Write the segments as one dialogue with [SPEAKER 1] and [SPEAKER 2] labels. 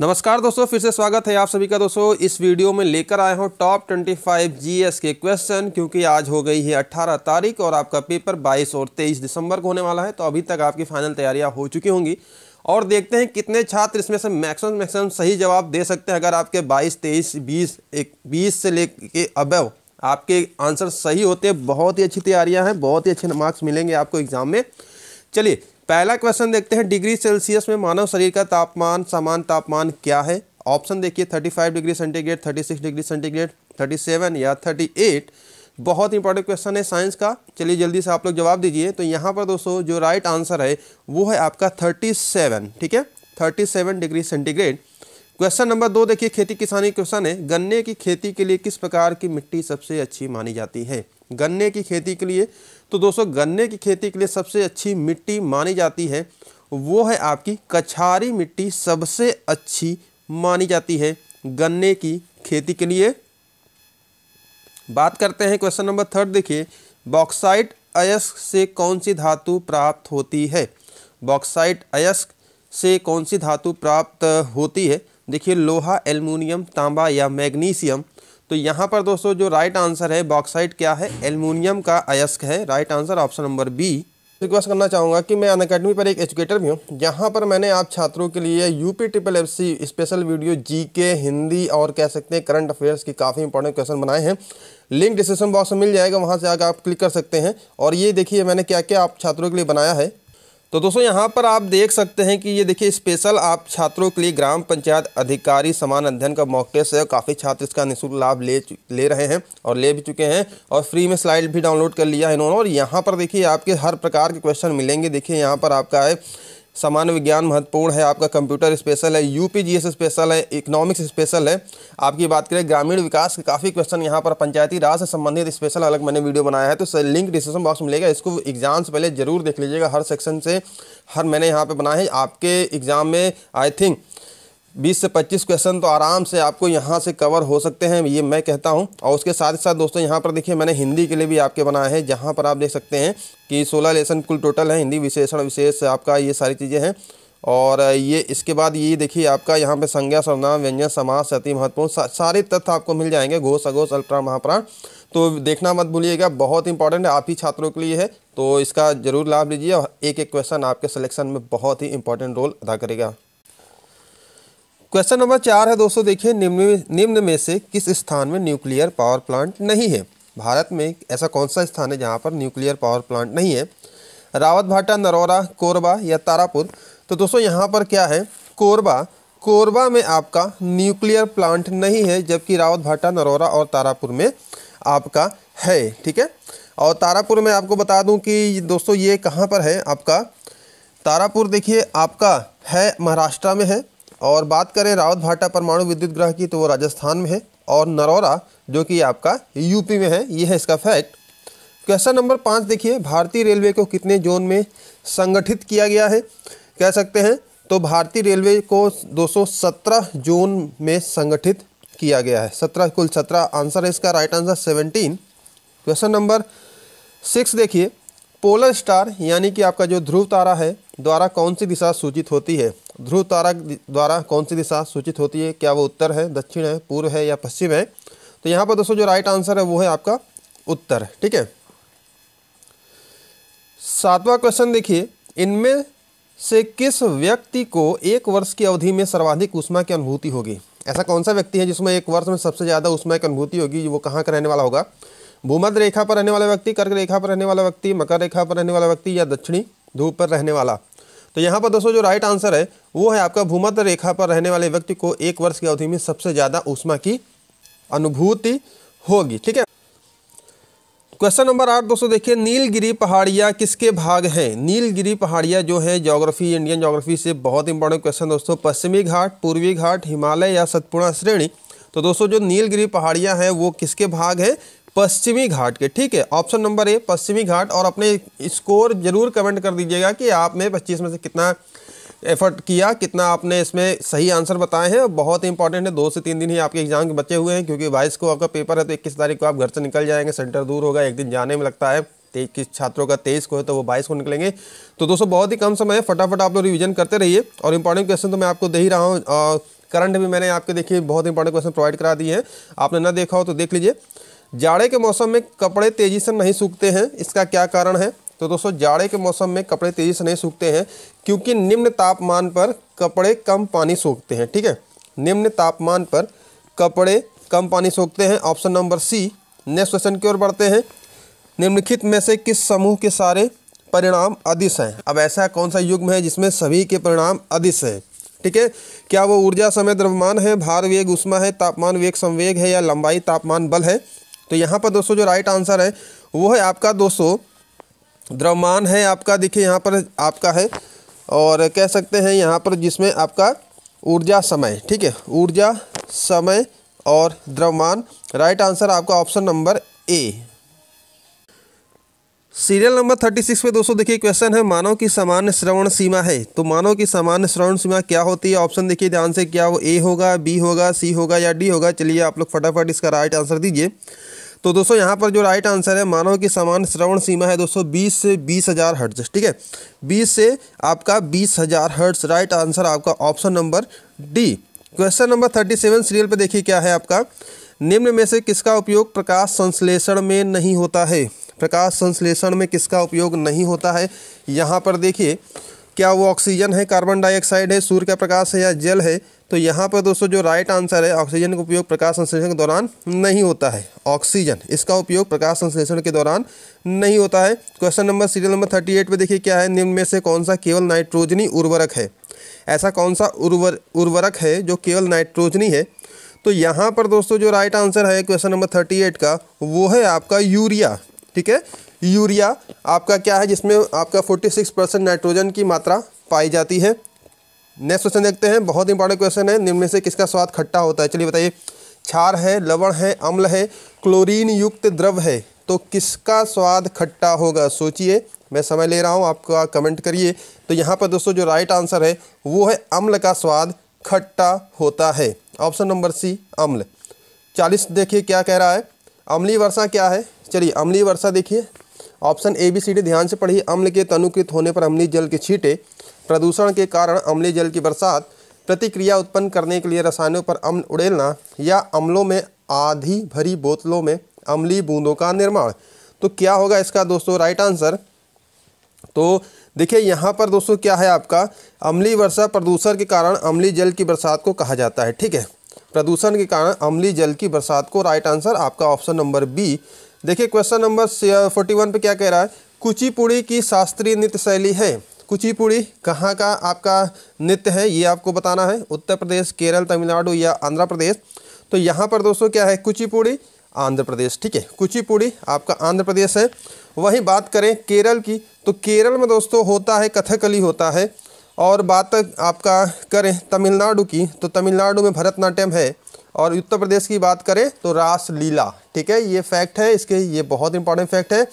[SPEAKER 1] नमस्कार दोस्तों फिर से स्वागत है आप सभी का दोस्तों इस वीडियो में लेकर आया हूँ टॉप 25 जीएस के क्वेश्चन क्योंकि आज हो गई है 18 तारीख और आपका पेपर 22 और 23 दिसंबर को होने वाला है तो अभी तक आपकी फाइनल तैयारियां हो चुकी होंगी और देखते हैं कितने छात्र इसमें से मैक्सिमम मैक्सिमम सही जवाब दे सकते हैं अगर आपके बाईस तेईस बीस एक बीस से ले के अबव आपके आंसर सही होते हैं बहुत ही अच्छी तैयारियाँ हैं बहुत ही अच्छे मार्क्स मिलेंगे आपको एग्ज़ाम में चलिए पहला क्वेश्चन देखते हैं डिग्री सेल्सियस में मानव शरीर का तापमान समान तापमान क्या है ऑप्शन देखिए 35 डिग्री सेंटीग्रेड 36 डिग्री सेंटीग्रेड 37 या 38 बहुत इंपॉर्टेंट क्वेश्चन है साइंस का चलिए जल्दी से आप लोग जवाब दीजिए तो यहाँ पर दोस्तों जो राइट आंसर है वो है आपका 37 ठीक है 37 डिग्री सेंटीग्रेड क्वेश्चन नंबर दो देखिए खेती किसानी क्वेश्चन है गन्ने की खेती के लिए किस प्रकार की मिट्टी सबसे अच्छी मानी जाती है गन्ने की खेती के लिए तो दोस्तों गन्ने की खेती के लिए सबसे अच्छी मिट्टी मानी जाती है वो है आपकी कछारी मिट्टी सबसे अच्छी मानी जाती है गन्ने की खेती के लिए बात करते हैं क्वेश्चन नंबर थर्ड देखिए बॉक्साइट अयस्क से कौन सी धातु प्राप्त होती है बॉक्साइट अयस्क से कौन सी धातु प्राप्त होती है देखिए लोहा एल्युमिनियम तांबा या मैग्नीशियम तो यहाँ पर दोस्तों जो राइट आंसर है बॉक्साइट क्या है एलमिनियम का अयस्क है right answer option number B request करना चाहूँगा कि मैं अन अकेडमी पर एक एजुकेटर भी हूँ जहाँ पर मैंने आप छात्रों के लिए UP triple F C special video G K Hindi और कह सकते हैं करंट अफेयर्स की काफ़ी इंपॉर्टेंट क्वेश्चन बनाए हैं लिंक डिस्क्रिप्शन बॉक्स में मिल जाएगा वहाँ से आकर आप क्लिक कर सकते हैं और ये देखिए मैंने क्या क्या आप छात्रों के लिए बनाया है तो दोस्तों यहाँ पर आप देख सकते हैं कि ये देखिए स्पेशल आप छात्रों के लिए ग्राम पंचायत अधिकारी समान अध्ययन का मॉक टेस्ट है काफ़ी छात्र इसका निःशुल्क लाभ ले ले रहे हैं और ले भी चुके हैं और फ्री में स्लाइड भी डाउनलोड कर लिया है इन्होंने और यहाँ पर देखिए आपके हर प्रकार के क्वेश्चन मिलेंगे देखिए यहाँ पर आपका है सामान्य विज्ञान महत्वपूर्ण है आपका कंप्यूटर स्पेशल है यूपीजीएस स्पेशल है इकोनॉमिक्स स्पेशल है आपकी बात करें ग्रामीण विकास के काफ़ी क्वेश्चन यहाँ पर पंचायती राज से संबंधित स्पेशल अलग मैंने वीडियो बनाया है तो लिंक डिस्क्रिप्शन बॉक्स में मिलेगा इसको एग्जाम से पहले जरूर देख लीजिएगा हर सेक्शन से हर मैंने यहाँ पर बनाया है आपके एग्ज़ाम में आई थिंक बीस से पच्चीस क्वेश्चन तो आराम से आपको यहाँ से कवर हो सकते हैं ये मैं कहता हूँ और उसके साथ ही साथ दोस्तों यहाँ पर देखिए मैंने हिंदी के लिए भी आपके बनाए हैं जहाँ पर आप देख सकते हैं कि सोलह लेसन कुल टोटल है हिंदी विशेषण विशेष आपका ये सारी चीज़ें हैं और ये इसके बाद ये देखिए आपका यहाँ पे संज्ञा सरनाम व्यंजन समास अति महत्वपूर्ण सा, सारे तथ्य आपको मिल जाएंगे घोष अघोष अल्ट्रा महाप्राण तो देखना मत भूलिएगा बहुत इंपॉर्टेंट आप ही छात्रों के लिए है तो इसका ज़रूर लाभ लीजिए और एक एक क्वेश्चन आपके सिलेक्शन में बहुत ही इंपॉर्टेंट रोल अदा करेगा क्वेश्चन नंबर चार है दोस्तों देखिए निम्न निम्न में से किस स्थान में न्यूक्लियर पावर प्लांट नहीं है भारत में ऐसा कौन सा स्थान है जहाँ पर न्यूक्लियर पावर प्लांट नहीं है रावत भाटा नरौरा कोरबा या तारापुर तो दोस्तों यहाँ पर क्या है कोरबा कोरबा में आपका न्यूक्लियर प्लांट नहीं है जबकि रावत भाटा नरौरा और तारापुर में आपका है ठीक है और तारापुर में आपको बता दूं कि दोस्तों ये कहाँ पर है आपका तारापुर देखिए आपका है महाराष्ट्र में है और बात करें रावत भाटा परमाणु विद्युत ग्रह की तो वो राजस्थान में है और नरौरा जो कि आपका यूपी में है ये है इसका फैक्ट क्वेश्चन नंबर पाँच देखिए भारतीय रेलवे को कितने जोन में संगठित किया गया है कह सकते हैं तो भारतीय रेलवे को 217 जोन में संगठित किया गया है 17 कुल 17 आंसर है इसका right answer 17 question number six देखिए पोलर स्टार यानी कि आपका जो ध्रुव तारा है द्वारा कौन सी दिशा सूचित होती है ध्रुव तारक द्वारा कौन सी दिशा सूचित होती है क्या वो उत्तर है दक्षिण है पूर्व है या पश्चिम है तो यहाँ पर दोस्तों जो राइट आंसर है वो है आपका उत्तर ठीक है सातवां क्वेश्चन देखिए इनमें से किस व्यक्ति को एक वर्ष की अवधि में सर्वाधिक उष्मा की अनुभूति होगी ऐसा कौन सा व्यक्ति है जिसमें एक वर्ष में सबसे ज़्यादा ऊष्मा की अनुभूति होगी वो कहाँ का रहने वाला होगा भूमध्य रेखा पर रहने वाला व्यक्ति कर्क रेखा पर रहने वाला व्यक्ति मकर रेखा पर रहने वाला व्यक्ति या दक्षिणी ध्रुव पर रहने वाला तो यहाँ पर दोस्तों जो राइट आंसर है वो है आपका भूमध्य रेखा पर रहने वाले व्यक्ति को एक वर्ष की अवधि में सबसे ज़्यादा उष्मा की अनुभूति होगी ठीक है क्वेश्चन नंबर आठ दोस्तों देखिए नीलगिरी पहाड़ियाँ किसके भाग हैं नीलगिरी पहाड़ियाँ जो है ज्योग्राफी इंडियन ज्योग्राफी से बहुत इंपॉर्टेंट क्वेश्चन दोस्तों पश्चिमी घाट पूर्वी घाट हिमालय या सतपुड़ा श्रेणी तो दोस्तों जो नीलगिरी पहाड़ियाँ हैं वो किसके भाग हैं पश्चिमी घाट के ठीक है ऑप्शन नंबर ए पश्चिमी घाट और अपने स्कोर जरूर कमेंट कर दीजिएगा कि आपने पच्चीस में से कितना एफर्ट किया कितना आपने इसमें सही आंसर बताए हैं बहुत ही इंपॉर्टेंट है दो से तीन दिन ही आपके एग्जाम के बचे हुए हैं क्योंकि बाईस को आपका पेपर है तो इक्कीस तारीख को आप घर से निकल जाएंगे सेंटर दूर होगा एक दिन जाने में लगता है किस छात्रों का तेईस को है तो वो बाईस को निकलेंगे तो दोस्तों बहुत ही कम समय है फटाफट आप लोग रिविजन करते रहिए और इंपॉर्टेंट क्वेश्चन तो मैं आपको दे ही रहा हूँ करंट भी मैंने आपके देखिए बहुत इंपॉर्टेंट क्वेश्चन प्रोवाइड करा दिए हैं आपने ना देखा हो तो देख लीजिए जाड़े के मौसम में कपड़े तेज़ी से नहीं सूखते हैं इसका क्या कारण है तो दोस्तों जाड़े के मौसम में कपड़े तेज़ी से नहीं सूखते हैं क्योंकि निम्न तापमान पर कपड़े कम पानी सूखते हैं ठीक है निम्न तापमान पर कपड़े कम पानी सूखते हैं option number C next question की ओर बढ़ते हैं निम्नलिखित में से किस समूह के सारे परिणाम अधिस हैं अब ऐसा कौन सा युग्म है जिसमें सभी के परिणाम अधिस हैं ठीक है क्या वो ऊर्जा समय द्रव्यमान है भार वेग उष्मा है तापमान वेग संवेग है या लंबाई तापमान बल है तो यहाँ पर दोस्तों जो राइट आंसर है वो है आपका दोस्तों द्रव्यमान है आपका देखिए यहाँ पर आपका है और कह सकते हैं यहाँ पर जिसमें आपका ऊर्जा समय ठीक है ऊर्जा समय और द्रव्यमान राइट आंसर आपका option number A serial number thirty six में दोस्तों देखिए क्वेश्चन है मानव की सामान्य श्रवण सीमा है तो मानव की सामान्य श्रवण सीमा क्या होती है ऑप्शन देखिए ध्यान से क्या वो ए होगा बी होगा सी होगा या डी होगा चलिए आप लोग फटाफट इसका राइट आंसर दीजिए तो दोस्तों यहाँ पर जो राइट आंसर है मानव की समान श्रवण सीमा है दोस्तों बीस से बीस हज़ार हर्ट्स ठीक है बीस से आपका बीस हज़ार हर्ट्स राइट आंसर आपका option number D question number thirty seven serial पर देखिए क्या है आपका निम्न में से किसका उपयोग प्रकाश संश्लेषण में नहीं होता है प्रकाश संश्लेषण में किसका उपयोग नहीं होता है यहाँ पर देखिए क्या वो ऑक्सीजन है कार्बन डाइऑक्साइड है सूर्य का प्रकाश है या जल है तो यहाँ पर दोस्तों जो राइट आंसर है ऑक्सीजन का उपयोग प्रकाश संश्लेषण के दौरान नहीं होता है ऑक्सीजन इसका उपयोग प्रकाश संश्लेषण के दौरान नहीं होता है question number serial number thirty eight पर देखिए क्या है निम्न में से कौन सा केवल नाइट्रोजनी उर्वरक है ऐसा कौन सा उर्वर उर्वरक है जो केवल नाइट्रोजनी है तो यहाँ पर दोस्तों जो राइट आंसर है क्वेश्चन नंबर थर्टी एट का वो है आपका यूरिया ठीक है यूरिया आपका क्या है जिसमें आपका फोर्टी सिक्स परसेंट नाइट्रोजन की मात्रा पाई जाती है नेक्स्ट क्वेश्चन देखते हैं बहुत इंपॉर्टेंट क्वेश्चन है निम्न में से किसका स्वाद खट्टा होता है चलिए बताइए क्षार है लवण है अम्ल है क्लोरीन युक्त द्रव है तो किसका स्वाद खट्टा होगा सोचिए मैं समय ले रहा हूँ आपका कमेंट करिए तो यहाँ पर दोस्तों जो राइट आंसर है वो है अम्ल का स्वाद खट्टा होता है ऑप्शन नंबर सी अम्ल चालीस देखिए क्या कह रहा है अम्ली वर्षा क्या है चलिए अम्लीय वर्षा देखिए option A B C D ध्यान से पढ़िए अम्ल के तनुकृत होने पर अम्लीय जल के छींटे प्रदूषण के कारण अम्लीय जल की बरसात प्रतिक्रिया उत्पन्न करने के लिए रसायनों पर अम्ल उड़ेलना या अम्लों में आधी भरी बोतलों में अम्लीय बूंदों का निर्माण तो क्या होगा इसका दोस्तों राइट आंसर तो देखिए यहाँ पर दोस्तों क्या है आपका अम्लीय वर्षा प्रदूषण के कारण अम्लीय जल की बरसात को कहा जाता है ठीक है प्रदूषण के कारण अम्लीय जल की बरसात को राइट आंसर आपका ऑप्शन नंबर बी देखिए क्वेश्चन नंबर फोर्टी वन पर क्या कह रहा है कुचिपुड़ी की शास्त्रीय नृत्य शैली है कुचिपुड़ी कहाँ का आपका नृत्य है ये आपको बताना है उत्तर प्रदेश केरल तमिलनाडु या आंध्र प्रदेश तो यहाँ पर दोस्तों क्या है कुचिपुड़ी आंध्र प्रदेश ठीक है कुचिपुड़ी आपका आंध्र प्रदेश है वहीं बात करें केरल की तो केरल में दोस्तों होता है कथकली होता है और बात आपका करें तमिलनाडु की तो तमिलनाडु में भरतनाट्यम है और उत्तर प्रदेश की बात करें तो रासलीला ठीक है ये फैक्ट है इसके ये बहुत इंपॉर्टेंट फैक्ट है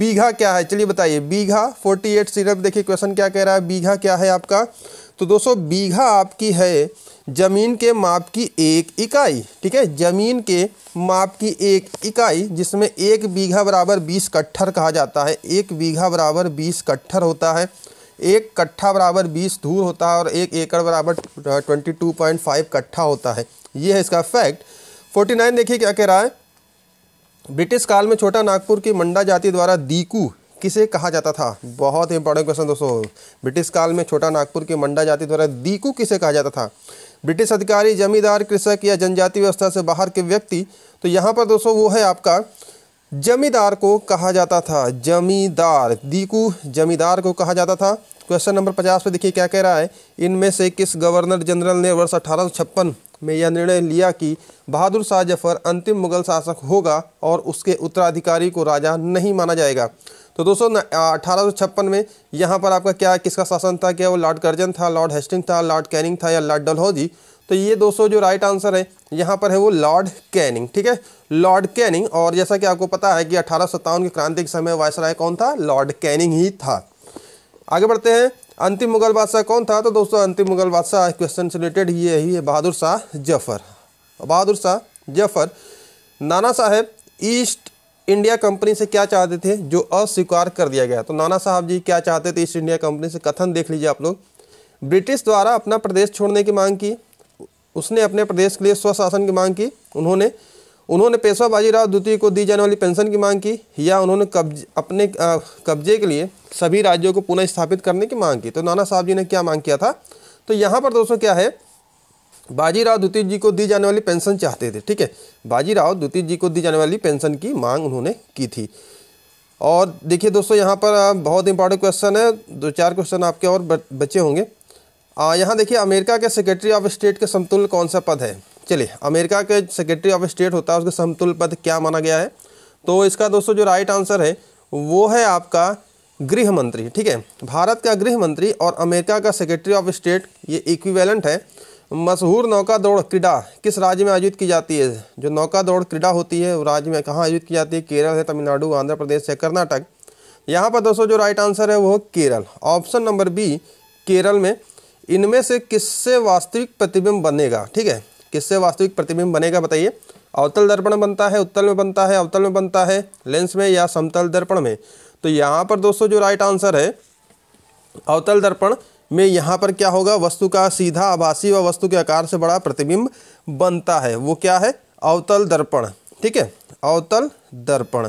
[SPEAKER 1] बीघा क्या है चलिए बताइए बीघा 48 एट सीरप देखिए क्वेश्चन क्या कह रहा है बीघा क्या है आपका तो दोस्तों बीघा आपकी है ज़मीन के माप की एक इकाई ठीक है ज़मीन के माप की एक इकाई जिसमें एक बीघा बराबर बीस कट्ठर कहा जाता है एक बीघा बराबर बीस कट्ठर होता है एक कट्ठा बराबर बीस धूर होता है और एक एकड़ बराबर ट्वेंटी टू पॉइंट फाइव कट्ठा होता है ये है इसका फैक्ट फोर्टी नाइन देखिए क्या कह रहा है ब्रिटिश काल में छोटा नागपुर की मंडा जाति द्वारा दीकू किसे कहा जाता था बहुत इंपॉर्टेंट क्वेश्चन दोस्तों ब्रिटिश काल में छोटा नागपुर की मंडा जाति द्वारा दीकू किसे कहा जाता था ब्रिटिश अधिकारी जमींदार कृषक या जनजाति व्यवस्था से बाहर के व्यक्ति तो यहाँ पर दोस्तों वो है आपका जमींदार को कहा जाता था जमींदार दीकू जमींदार को कहा जाता था क्वेश्चन नंबर पचास पे देखिए क्या कह रहा है इनमें से किस गवर्नर जनरल ने वर्ष अठारह में यह निर्णय लिया कि बहादुर शाह जफर अंतिम मुगल शासक होगा और उसके उत्तराधिकारी को राजा नहीं माना जाएगा तो दोस्तों अठारह में यहाँ पर आपका क्या किसका शासन था क्या वो लॉर्ड कर्जन था लॉर्ड हेस्टिंग था लॉर्ड कैनिंग था या लॉर्ड डलहौजी तो ये दोस्तों जो राइट आंसर है यहाँ पर है वो लॉर्ड कैनिंग ठीक है लॉर्ड कैनिंग और जैसा कि आपको पता है कि अठारह सत्तावन की क्रांति के समय वायसराय कौन था लॉर्ड कैनिंग ही था आगे बढ़ते हैं अंतिम मुगल बादशाह कौन था तो दोस्तों अंतिम मुगल बादशाह क्वेश्चन से रिलेटेड ये ही है बहादुर शाह जफर बहादुर शाह जफर नाना साहेब ईस्ट इंडिया कंपनी से क्या चाहते थे जो अस्वीकार कर दिया गया तो नाना साहब जी क्या चाहते थे ईस्ट इंडिया कंपनी से कथन देख लीजिए आप लोग ब्रिटिश द्वारा अपना प्रदेश छोड़ने की मांग की उसने अपने प्रदेश के लिए स्वशासन की मांग की उन्होंने उन्होंने पेशवा बाजीराव द्वितीय को दी जाने वाली पेंशन की मांग की या उन्होंने कब्ज अपने कब्जे के लिए सभी राज्यों को पुनः स्थापित करने की मांग की तो नाना साहब जी ने क्या मांग किया था तो यहाँ पर दोस्तों क्या है बाजीराव द्वितीय जी को दी जाने वाली पेंशन चाहते थे ठीक है बाजीराव द्वितीय जी को दी जाने वाली पेंशन की मांग उन्होंने की थी और देखिए दोस्तों यहाँ पर बहुत इंपॉर्टेंट क्वेश्चन है दो चार क्वेश्चन आपके और बच्चे होंगे यहाँ देखिए अमेरिका के सेक्रेटरी ऑफ स्टेट के समतुल्य कौन सा पद है चलिए अमेरिका के सेक्रेटरी ऑफ स्टेट होता है उसके समतुल्य पद क्या माना गया है तो इसका दोस्तों जो राइट आंसर है वो है आपका गृह मंत्री ठीक है भारत का गृह मंत्री और अमेरिका का सेक्रेटरी ऑफ स्टेट ये इक्विवेलेंट है मशहूर नौका दौड़ क्रीडा किस राज्य में आयोजित की जाती है जो नौका दौड़ क्रीडा होती है वो राज्य में कहाँ आयोजित की जाती है केरल है तमिलनाडु आंध्र प्रदेश है कर्नाटक यहाँ पर दोस्तों जो राइट आंसर है वो Kerala option number B Kerala में इनमें से किससे वास्तविक प्रतिबिंब बनेगा ठीक है किससे वास्तविक प्रतिबिंब बनेगा बताइए अवतल दर्पण बनता है उत्तल में बनता है अवतल में बनता है लेंस में या समतल दर्पण में तो यहाँ पर दोस्तों जो राइट आंसर है अवतल दर्पण में यहाँ पर क्या होगा वस्तु का सीधा आभासी व वस्तु के आकार से बड़ा प्रतिबिंब बनता है वो क्या है अवतल दर्पण ठीक है अवतल दर्पण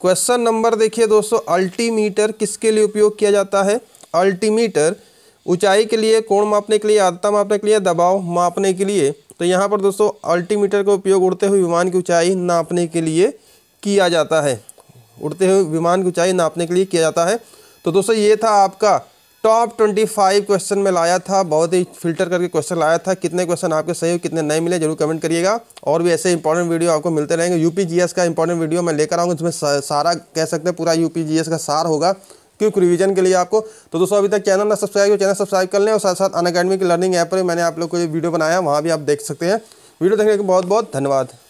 [SPEAKER 1] क्वेश्चन नंबर देखिए दोस्तों अल्टीमीटर किसके लिए उपयोग किया जाता है अल्टीमीटर ऊंचाई के लिए कोण मापने के लिए आदता मापने के लिए दबाव मापने के लिए तो यहाँ पर दोस्तों अल्टीमीटर का उपयोग उड़ते हुए विमान की ऊंचाई नापने के लिए किया जाता है उड़ते हुए विमान की ऊंचाई नापने के लिए किया जाता है तो दोस्तों ये था आपका टॉप ट्वेंटी फाइव क्वेश्चन में लाया था बहुत ही फिल्टर करके क्वेश्चन लाया था कितने क्वेश्चन आपके सही हो कितने नए मिले जरूर कमेंट करिएगा और भी ऐसे इंपॉर्टेंट वीडियो आपको मिलते रहेंगे यूपीजीएस का इंपॉर्टेंट वीडियो मैं लेकर आऊँगा जिसमें सारा कह सकते हैं पूरा यूपीजीएस का सार होगा क्विक रिवीजन के लिए आपको तो दोस्तों अभी तक चैनल ना सब्सक्राइब चैनल सब्सक्राइब कर लें और साथ साथ अन अकेडमी लर्निंग ऐप पर मैंने आप लोग को ये वीडियो बनाया वहाँ भी आप देख सकते हैं वीडियो देखने के बहुत बहुत धन्यवाद